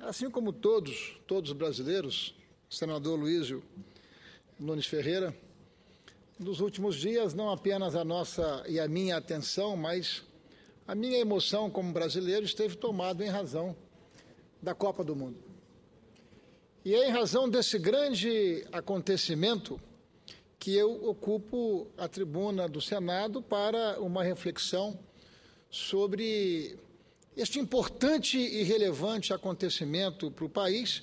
Assim como todos, todos brasileiros, senador Luísio Nunes Ferreira, nos últimos dias, não apenas a nossa e a minha atenção, mas a minha emoção como brasileiro esteve tomada em razão da Copa do Mundo. E é em razão desse grande acontecimento que eu ocupo a tribuna do Senado para uma reflexão sobre este importante e relevante acontecimento para o país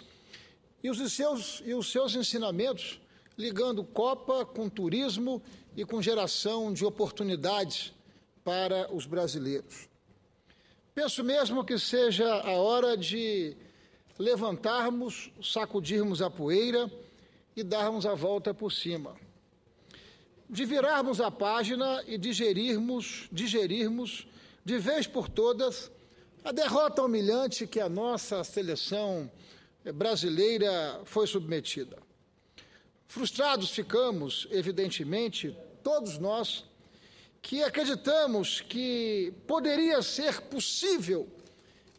e os, seus, e os seus ensinamentos ligando Copa com turismo e com geração de oportunidades para os brasileiros. Penso mesmo que seja a hora de levantarmos, sacudirmos a poeira e darmos a volta por cima. De virarmos a página e digerirmos, digerirmos de vez por todas a derrota humilhante que a nossa seleção brasileira foi submetida. Frustrados ficamos, evidentemente, todos nós que acreditamos que poderia ser possível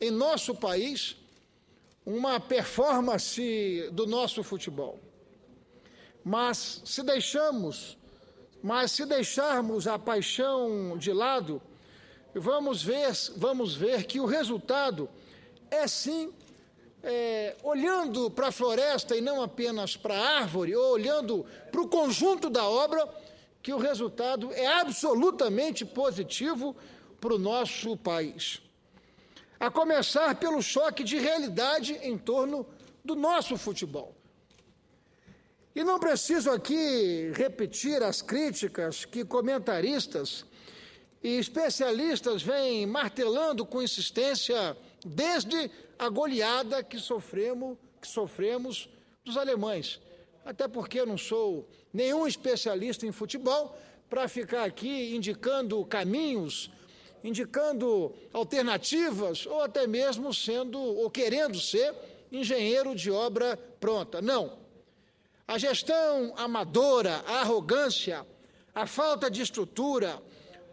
em nosso país uma performance do nosso futebol. Mas se deixamos, mas se deixarmos a paixão de lado, vamos ver, vamos ver que o resultado é sim é, olhando para a floresta e não apenas para a árvore, ou olhando para o conjunto da obra, que o resultado é absolutamente positivo para o nosso país. A começar pelo choque de realidade em torno do nosso futebol. E não preciso aqui repetir as críticas que comentaristas e especialistas vêm martelando com insistência desde a goleada que sofremos, que sofremos dos alemães. Até porque eu não sou nenhum especialista em futebol para ficar aqui indicando caminhos, indicando alternativas ou até mesmo sendo ou querendo ser engenheiro de obra pronta. Não. A gestão amadora, a arrogância, a falta de estrutura,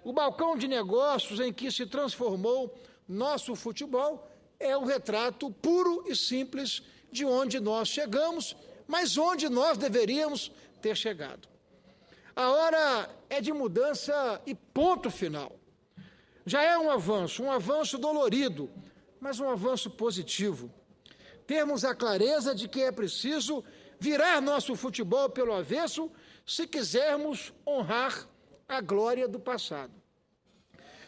o balcão de negócios em que se transformou nosso futebol é um retrato puro e simples de onde nós chegamos, mas onde nós deveríamos ter chegado. A hora é de mudança e ponto final. Já é um avanço, um avanço dolorido, mas um avanço positivo. Temos a clareza de que é preciso virar nosso futebol pelo avesso se quisermos honrar a glória do passado.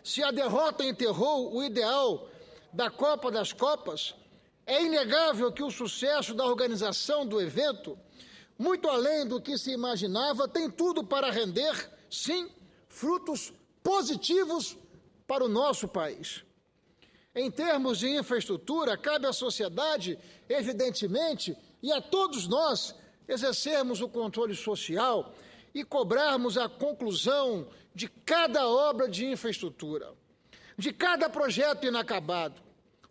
Se a derrota enterrou o ideal da Copa das Copas, é inegável que o sucesso da organização do evento, muito além do que se imaginava, tem tudo para render, sim, frutos positivos para o nosso país. Em termos de infraestrutura, cabe à sociedade, evidentemente, e a todos nós exercermos o controle social e cobrarmos a conclusão de cada obra de infraestrutura, de cada projeto inacabado.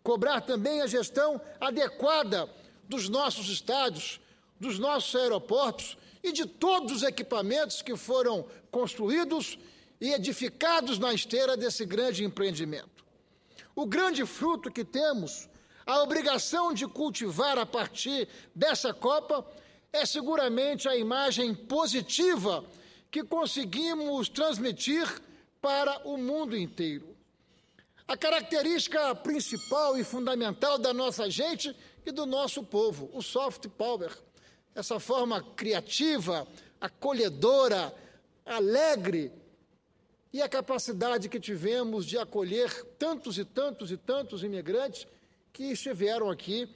Cobrar também a gestão adequada dos nossos estádios, dos nossos aeroportos e de todos os equipamentos que foram construídos e edificados na esteira desse grande empreendimento. O grande fruto que temos, a obrigação de cultivar a partir dessa Copa, é seguramente a imagem positiva que conseguimos transmitir para o mundo inteiro. A característica principal e fundamental da nossa gente e do nosso povo, o soft power, essa forma criativa, acolhedora, alegre e a capacidade que tivemos de acolher tantos e tantos e tantos imigrantes que estiveram aqui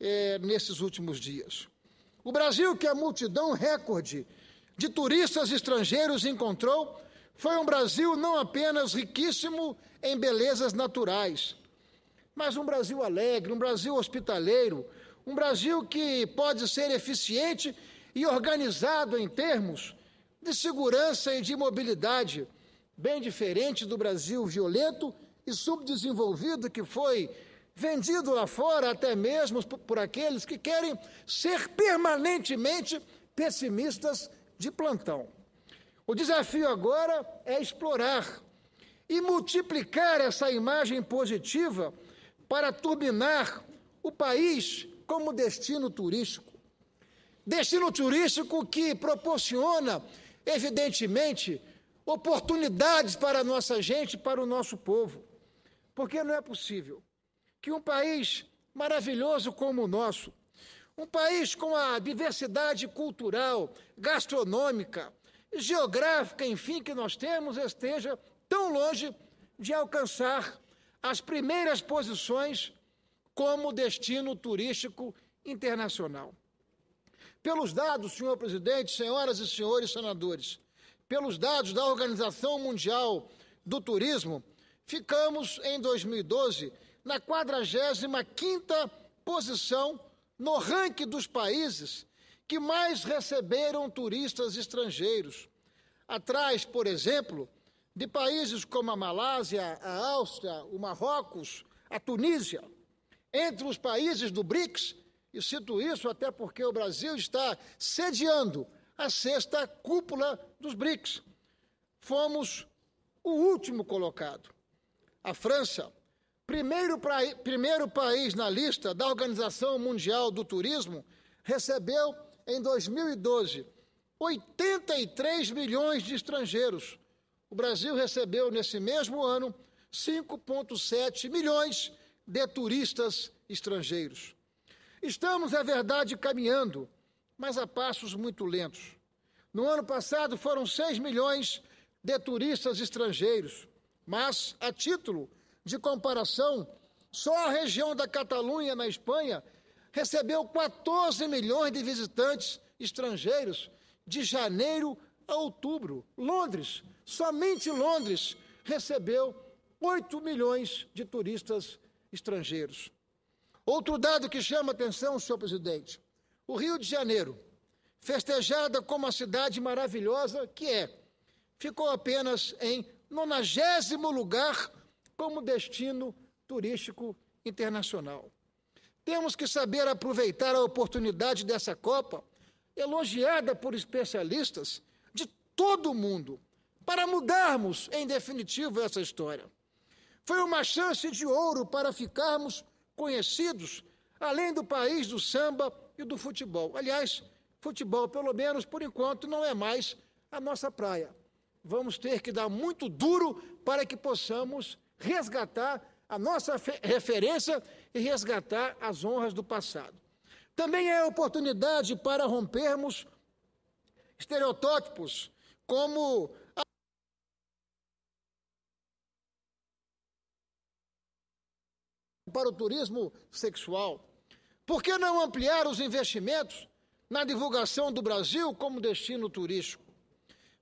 eh, nesses últimos dias. O Brasil, que a é multidão recorde de turistas estrangeiros encontrou, foi um Brasil não apenas riquíssimo em belezas naturais, mas um Brasil alegre, um Brasil hospitaleiro, um Brasil que pode ser eficiente e organizado em termos de segurança e de mobilidade, bem diferente do Brasil violento e subdesenvolvido que foi vendido lá fora até mesmo por aqueles que querem ser permanentemente pessimistas de plantão. O desafio agora é explorar e multiplicar essa imagem positiva para turbinar o país como destino turístico. Destino turístico que proporciona, evidentemente, oportunidades para a nossa gente, para o nosso povo. Porque não é possível que um país maravilhoso como o nosso, um país com a diversidade cultural, gastronômica, geográfica, enfim, que nós temos, esteja tão longe de alcançar as primeiras posições como destino turístico internacional. Pelos dados, senhor presidente, senhoras e senhores senadores, pelos dados da Organização Mundial do Turismo, ficamos em 2012 na 45ª posição no ranking dos países que mais receberam turistas estrangeiros. Atrás, por exemplo, de países como a Malásia, a Áustria, o Marrocos, a Tunísia. Entre os países do BRICS, e cito isso até porque o Brasil está sediando a sexta cúpula dos BRICS. Fomos o último colocado. A França, primeiro, pra, primeiro país na lista da Organização Mundial do Turismo, recebeu em 2012 83 milhões de estrangeiros. O Brasil recebeu nesse mesmo ano 5,7 milhões de turistas estrangeiros. Estamos, é verdade, caminhando, mas a passos muito lentos. No ano passado foram 6 milhões de turistas estrangeiros, mas, a título de comparação, só a região da Catalunha, na Espanha, recebeu 14 milhões de visitantes estrangeiros de janeiro a outubro. Londres, somente Londres, recebeu 8 milhões de turistas estrangeiros. Outro dado que chama atenção, senhor presidente: o Rio de Janeiro, festejada como a cidade maravilhosa que é, ficou apenas em nonagésimo lugar como destino turístico internacional. Temos que saber aproveitar a oportunidade dessa Copa, elogiada por especialistas de todo o mundo, para mudarmos, em definitivo, essa história. Foi uma chance de ouro para ficarmos conhecidos além do país do samba e do futebol. Aliás, futebol, pelo menos por enquanto, não é mais a nossa praia. Vamos ter que dar muito duro para que possamos resgatar a nossa referência e resgatar as honras do passado. Também é oportunidade para rompermos estereotótipos como para o turismo sexual. Por que não ampliar os investimentos na divulgação do Brasil como destino turístico?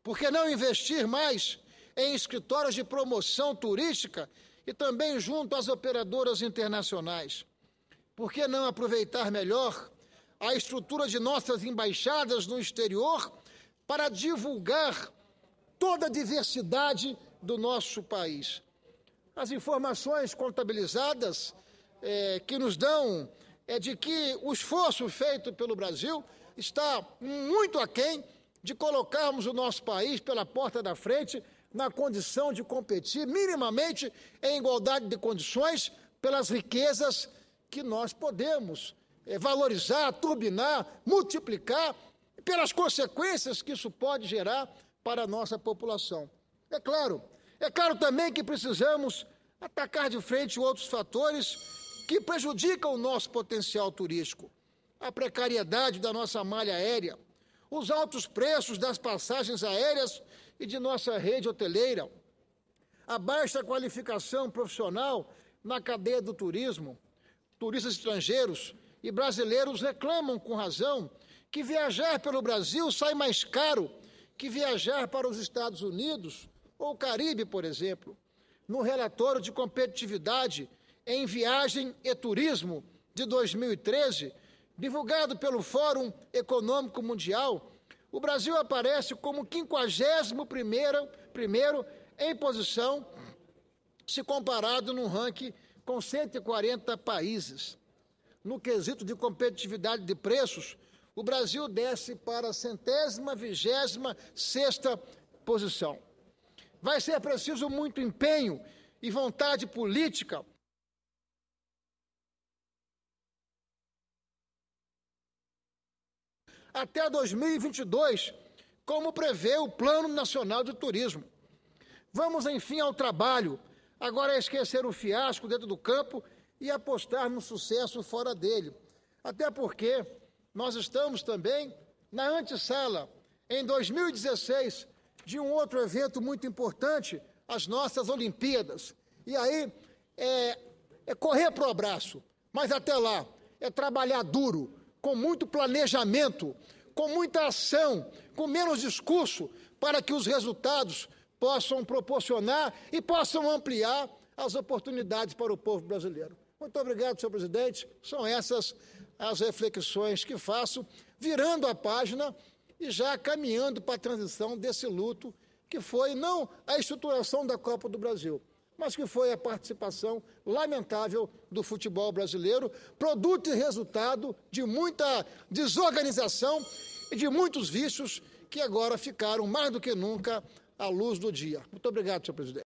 Por que não investir mais em escritórios de promoção turística e também junto às operadoras internacionais. Por que não aproveitar melhor a estrutura de nossas embaixadas no exterior para divulgar toda a diversidade do nosso país? As informações contabilizadas é, que nos dão é de que o esforço feito pelo Brasil está muito aquém de colocarmos o nosso país pela porta da frente na condição de competir minimamente em igualdade de condições pelas riquezas que nós podemos eh, valorizar, turbinar, multiplicar, pelas consequências que isso pode gerar para a nossa população. É claro, é claro também que precisamos atacar de frente outros fatores que prejudicam o nosso potencial turístico. A precariedade da nossa malha aérea, os altos preços das passagens aéreas e de nossa rede hoteleira, a baixa qualificação profissional na cadeia do turismo. Turistas estrangeiros e brasileiros reclamam com razão que viajar pelo Brasil sai mais caro que viajar para os Estados Unidos ou Caribe, por exemplo. No relatório de competitividade em viagem e turismo de 2013, divulgado pelo Fórum Econômico Mundial, o Brasil aparece como 51 primeiro, primeiro em posição, se comparado num ranking com 140 países. No quesito de competitividade de preços, o Brasil desce para a centésima, vigésima, sexta posição. Vai ser preciso muito empenho e vontade política até 2022, como prevê o Plano Nacional de Turismo. Vamos, enfim, ao trabalho. Agora é esquecer o fiasco dentro do campo e apostar no sucesso fora dele. Até porque nós estamos também na antessala, em 2016, de um outro evento muito importante, as nossas Olimpíadas. E aí é, é correr para o abraço, mas até lá é trabalhar duro, com muito planejamento, com muita ação, com menos discurso, para que os resultados possam proporcionar e possam ampliar as oportunidades para o povo brasileiro. Muito obrigado, senhor presidente. São essas as reflexões que faço, virando a página e já caminhando para a transição desse luto que foi não a estruturação da Copa do Brasil, mas que foi a participação lamentável do futebol brasileiro, produto e resultado de muita desorganização e de muitos vícios que agora ficaram mais do que nunca à luz do dia. Muito obrigado, senhor presidente.